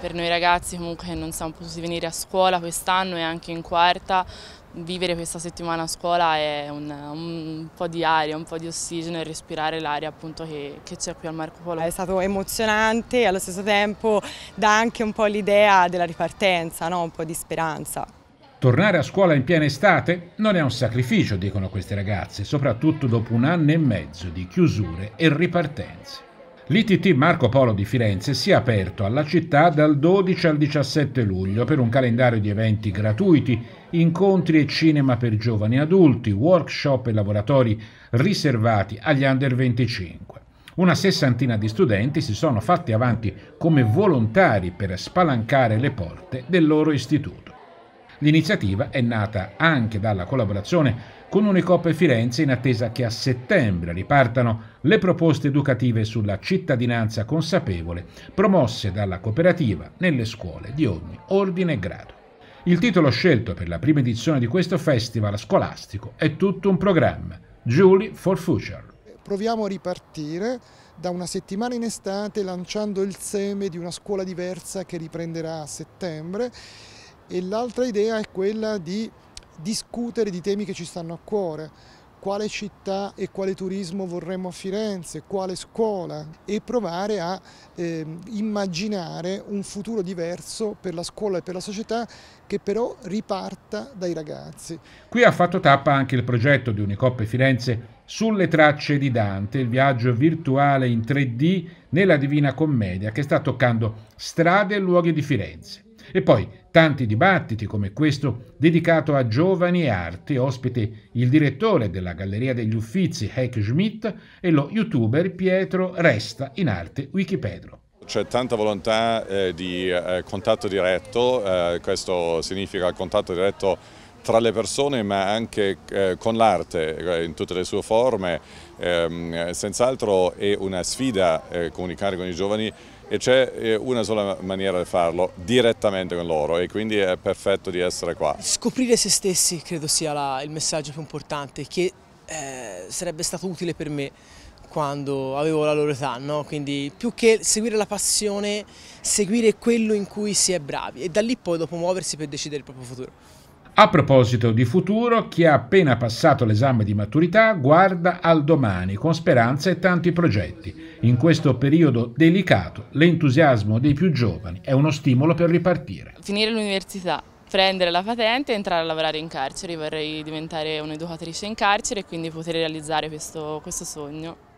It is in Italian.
per noi ragazzi comunque che non siamo potuti venire a scuola quest'anno e anche in quarta, vivere questa settimana a scuola è un, un, po' di aria, un po' di ossigeno e respirare l'aria appunto che, c'è qui al Marco Polo. È stato emozionante e allo stesso tempo dà anche un po' l'idea della ripartenza, no? un po' di speranza. Tornare a scuola in piena estate non è un sacrificio, dicono queste ragazze, soprattutto dopo un anno e mezzo di chiusure e ripartenze. L'ITT Marco Polo di Firenze si è aperto alla città dal 12 al 17 luglio per un calendario di eventi gratuiti, incontri e cinema per giovani adulti, workshop e laboratori riservati agli under 25. Una sessantina di studenti si sono fatti avanti come volontari per spalancare le porte del loro istituto. L'iniziativa è nata anche dalla collaborazione con Unicoop Firenze in attesa che a settembre ripartano le proposte educative sulla cittadinanza consapevole promosse dalla cooperativa nelle scuole di ogni ordine e grado. Il titolo scelto per la prima edizione di questo festival scolastico è tutto un programma, Julie for Future proviamo a ripartire da una settimana in estate lanciando il seme di una scuola diversa che riprenderà a settembre e l'altra idea è quella di discutere di temi che ci stanno a cuore, quale città e quale turismo vorremmo a Firenze, quale scuola e provare a eh, immaginare un futuro diverso per la scuola e per la società che però riparta dai ragazzi. Qui ha fatto tappa anche il progetto di Unicoppe Firenze sulle tracce di Dante, il viaggio virtuale in 3D nella Divina Commedia che sta toccando strade e luoghi di Firenze. E poi tanti dibattiti come questo dedicato a giovani e arti, ospite il direttore della Galleria degli Uffizi Heck Schmidt e lo youtuber Pietro Resta in arte Wikipedro. C'è tanta volontà eh, di eh, contatto diretto, eh, questo significa contatto diretto tra le persone ma anche eh, con l'arte eh, in tutte le sue forme. Eh, Senz'altro è una sfida eh, comunicare con i giovani e c'è eh, una sola maniera di farlo, direttamente con loro e quindi è perfetto di essere qua. Scoprire se stessi credo sia la, il messaggio più importante che sarebbe stato utile per me quando avevo la loro età, no? quindi più che seguire la passione, seguire quello in cui si è bravi e da lì poi dopo muoversi per decidere il proprio futuro. A proposito di futuro, chi ha appena passato l'esame di maturità guarda al domani con speranze e tanti progetti. In questo periodo delicato, l'entusiasmo dei più giovani è uno stimolo per ripartire. Finire l'università, prendere la patente e entrare a lavorare in carcere. Vorrei diventare un'educatrice in carcere e quindi poter realizzare questo, questo sogno.